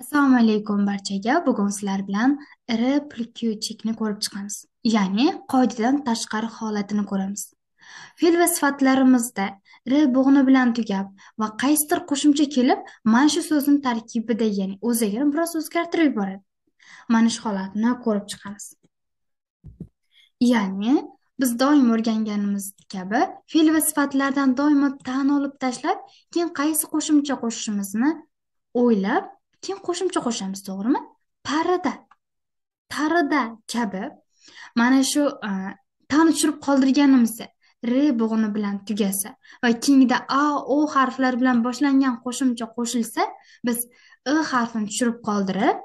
Assalomu alaykum barchaga. Bugun sizlar bilan iri pulkyu chekni ko'rib chiqamiz. Ya'ni qoidadan tashqari holatini ko'ramiz. Fe'l va sifatlarimizda r bo'g'ini bilan tugab va qaysidir qo'shimcha kelib, mana shu so'zning tarkibida, ya'ni o'zagini biroz o'zgartirib yuboradi. Mana shu holatni ko'rib chiqamiz. Ya'ni biz doim o'rganganimiz kabi fe'l va sifatlardan doimo tan olib tashlab, keyin qaysi qo'shimcha qo'shishimizni o'ylab keyin qo'shimcha qo'shamiz to'g'rimi parida tarida kabi mana shu e, tani tushirib qoldirganimizda re bo'g'ini bilan tugasa va keyingida a o harflar bilan boshlangan qo'shimcha qo'shilsa biz i harfini tushirib qoldirib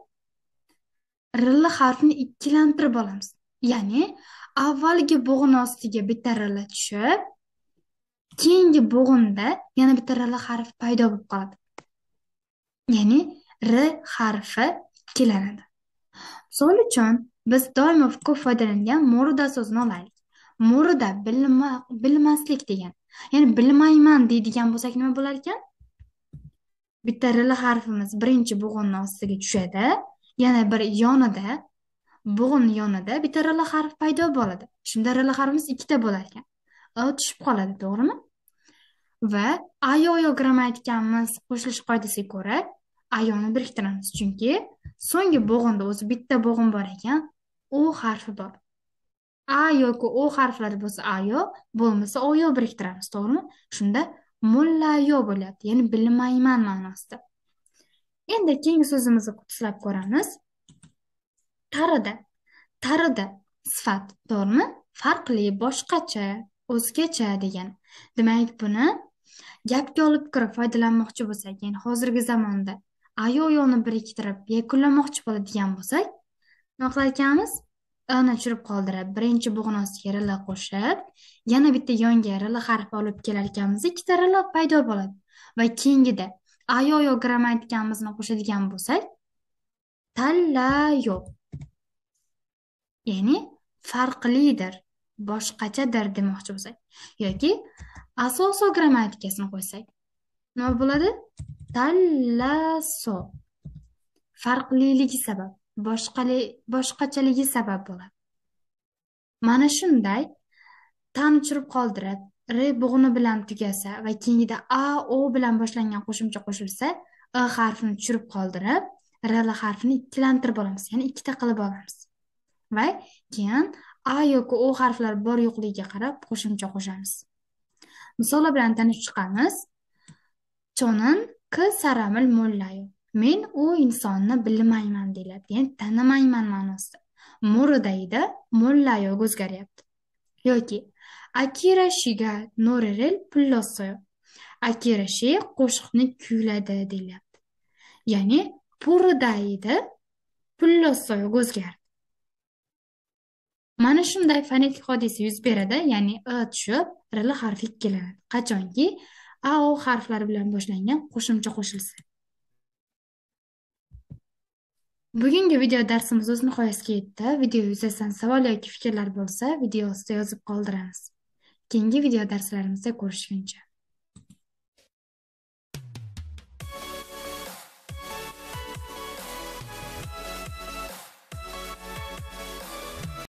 rli harfini ikkilantirib olamiz ya'ni avvalgi bo'g'in ostiga bitta rl tushib keyingi bo'g'inda yana bitta rl harf paydo bo'lib qoladi ya'ni r harfi ikkilanadi misol uchun biz doimo ko'p foydalangan mo'ruda so'zini olaylik mo'ruda bilma, bilmaslik degan ya'ni bilmayman deydigan bo'lsak nima bo'lar ekan bitta r harfimiz birinchi bo'g'inni ostiga tushadi yana bir yonida bo'g'in yonida bitta r harf paydo bo'ladi shunda r harfimiz ikkita bo'lar ekan o tushib qoladi to'g'rimi va ayoyo grammatikamiz qo'shilish qoidasiga ko'ra ayoni biriktiramiz chunki so'nggi bo'g'inda o'zi bitta bo'g'in bor ekan u harfi bor a yoki o harflari bo'lsa ayo bo'lmasa oyo biriktiramiz to'g'rimi shunda mullayo bo'lyapti ya'ni bilmayman ma'nosida endi keyingi so'zimizni tislab ko'ramiz tarida tarida sifat to'g'rimi farqli boshqacha o'zgacha degan demak buni gapga olib kirib foydalanmoqchi bo'lsak ya'ni hozirgi zamonda ayu uyovni biriktirib yakunlamoqchi bo'ladigan bo'lsak nima qilar ekanmiz ini tushirib qoldirib birinchi bo'g'in ostiga qo'shib yana bitta yonga rilla harfi olib kelar ekanmiz ikkita rilla paydo bo'ladi va keyingida ayo yo grammatikamizni qo'shadigan bo'lsak tallayo ya'ni farqlidir boshqachadir demoqchi bo'lsak yoki asoso grammatikasini qo'ysak nima bo'ladi tallaso farqliligi sabab boshqali boshqachaligi sabab bo'ladi mana shunday tan uchirib qoldirib r bo'g'ini bilan tugasa va keyingida a o bilan boshlangan qo'shimcha qo'shilsa i harfini tushirib qoldirib rl harfini ikkilantirib olamiz ya'ni ikkita qilib olamiz va keyin a yoki o harflar bor yo'qligiga qarab qo'shimcha qo'shamiz misollar bilan tanishib chiqamiz cho'nin k Saramil Mullayev. Men u insonni bilmayman deyiladi, ya'ni tanimayman ma'nosida. Muridayda Mullayev o'zgaryapti. yoki Akira Shiga Norirel Pullosoyo. Akira Shi qo'shiqni kuyladi deyilyapti. Ya'ni Puridayda Pullosoyo o'zgardi. mana shunday fonetik hodisa yuz beradi ya'ni i tushib rl harfi ikkilanadi qachonki ao harflari bilan boshlangan qo'shimcha qo'shilsa bugungi video darsimiz o'z nihoyasiga yetdi video yuzasidan savol yoki fikrlar bo'lsa video ostida yozib qoldiramiz keyingi video darslarimizda ko'rishguncha